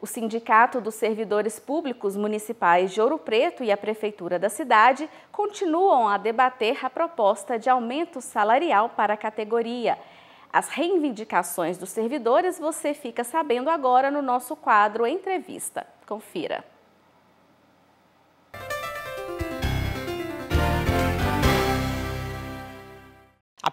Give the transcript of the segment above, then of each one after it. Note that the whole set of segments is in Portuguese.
O Sindicato dos Servidores Públicos Municipais de Ouro Preto e a Prefeitura da cidade continuam a debater a proposta de aumento salarial para a categoria. As reivindicações dos servidores você fica sabendo agora no nosso quadro Entrevista. Confira.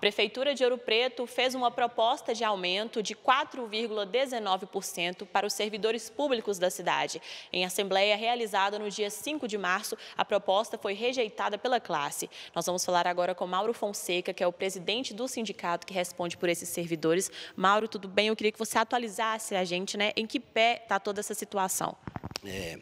Prefeitura de Ouro Preto fez uma proposta de aumento de 4,19% para os servidores públicos da cidade. Em assembleia realizada no dia 5 de março, a proposta foi rejeitada pela classe. Nós vamos falar agora com Mauro Fonseca, que é o presidente do sindicato que responde por esses servidores. Mauro, tudo bem? Eu queria que você atualizasse a gente, né? Em que pé está toda essa situação? É,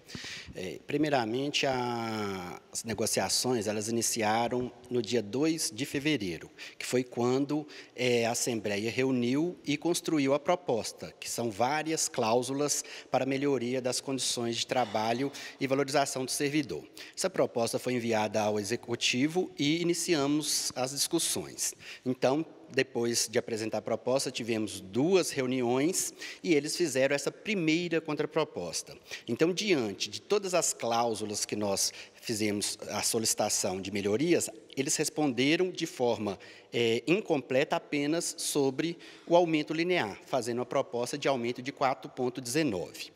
é, primeiramente, a, as negociações elas iniciaram no dia 2 de fevereiro, que foi quando é, a Assembleia reuniu e construiu a proposta, que são várias cláusulas para melhoria das condições de trabalho e valorização do servidor. Essa proposta foi enviada ao Executivo e iniciamos as discussões. Então, depois de apresentar a proposta, tivemos duas reuniões e eles fizeram essa primeira contraproposta. Então, diante de todas as cláusulas que nós fizemos a solicitação de melhorias, eles responderam de forma é, incompleta apenas sobre o aumento linear, fazendo uma proposta de aumento de 4,19.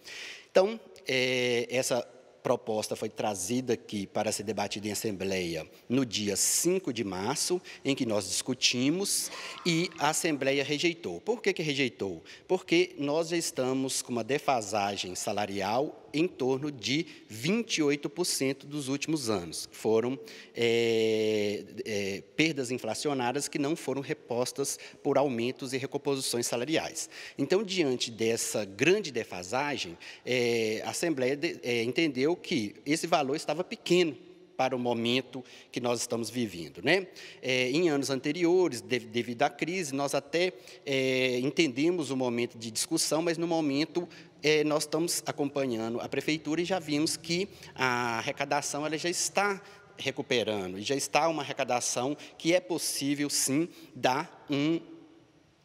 Então, é, essa proposta foi trazida aqui para ser debatida em Assembleia no dia 5 de março, em que nós discutimos, e a Assembleia rejeitou. Por que, que rejeitou? Porque nós já estamos com uma defasagem salarial em torno de 28% dos últimos anos. Foram é, é, perdas inflacionárias que não foram repostas por aumentos e recomposições salariais. Então, diante dessa grande defasagem, é, a Assembleia de, é, entendeu que esse valor estava pequeno para o momento que nós estamos vivendo. Né? É, em anos anteriores, de, devido à crise, nós até é, entendemos o momento de discussão, mas no momento é, nós estamos acompanhando a prefeitura e já vimos que a arrecadação ela já está recuperando, e já está uma arrecadação que é possível, sim, dar um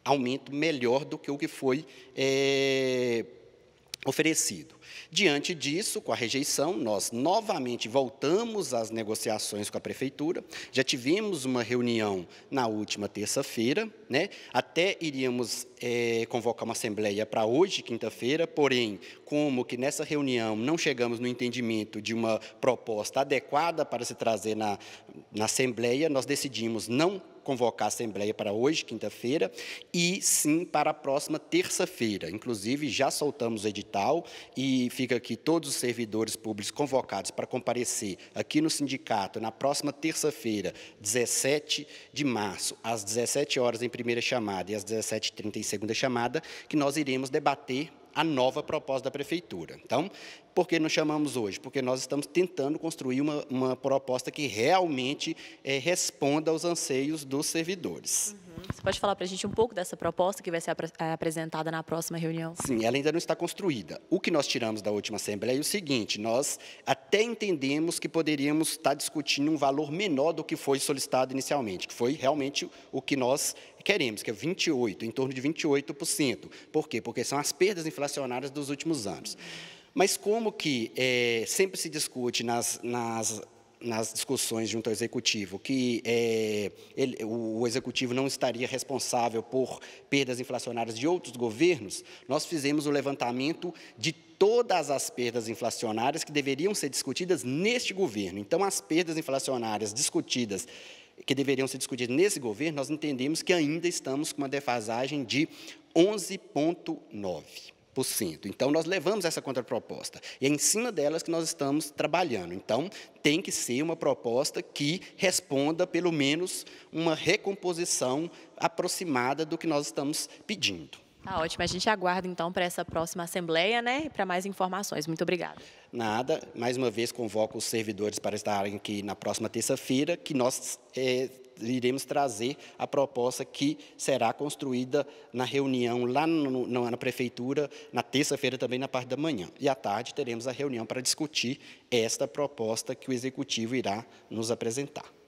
aumento melhor do que o que foi é, oferecido. Diante disso, com a rejeição, nós novamente voltamos às negociações com a prefeitura. Já tivemos uma reunião na última terça-feira, né? até iríamos é, convocar uma assembleia para hoje, quinta-feira, porém, como que nessa reunião não chegamos no entendimento de uma proposta adequada para se trazer na, na assembleia, nós decidimos não convocar a Assembleia para hoje, quinta-feira, e sim para a próxima terça-feira. Inclusive, já soltamos o edital e fica aqui todos os servidores públicos convocados para comparecer aqui no sindicato na próxima terça-feira, 17 de março, às 17 horas em primeira chamada e às 17h30 em segunda chamada, que nós iremos debater a nova proposta da prefeitura. Então, por que nos chamamos hoje? Porque nós estamos tentando construir uma, uma proposta que realmente é, responda aos anseios dos servidores. Uhum. Você pode falar para a gente um pouco dessa proposta que vai ser ap eh, apresentada na próxima reunião? Sim, ela ainda não está construída. O que nós tiramos da última Assembleia é o seguinte: nós até entendemos que poderíamos estar tá discutindo um valor menor do que foi solicitado inicialmente, que foi realmente o que nós queremos, que é 28, em torno de 28%. Por quê? Porque são as perdas inflacionárias dos últimos anos. Uhum. Mas como que é, sempre se discute nas, nas, nas, discussões junto ao executivo que é, ele, o executivo não estaria responsável por perdas inflacionárias de outros governos, nós fizemos o levantamento de todas as perdas inflacionárias que deveriam ser discutidas neste governo. Então, as perdas inflacionárias discutidas que deveriam ser discutidas nesse governo, nós entendemos que ainda estamos com uma defasagem de 11,9. Então, nós levamos essa contraproposta. E é em cima delas que nós estamos trabalhando. Então, tem que ser uma proposta que responda, pelo menos, uma recomposição aproximada do que nós estamos pedindo. Tá ótimo. A gente aguarda então para essa próxima assembleia, né? E para mais informações. Muito obrigada. Nada. Mais uma vez convoco os servidores para estarem aqui na próxima terça-feira, que nós é, iremos trazer a proposta que será construída na reunião lá no, na prefeitura, na terça-feira também, na parte da manhã. E à tarde teremos a reunião para discutir esta proposta que o executivo irá nos apresentar.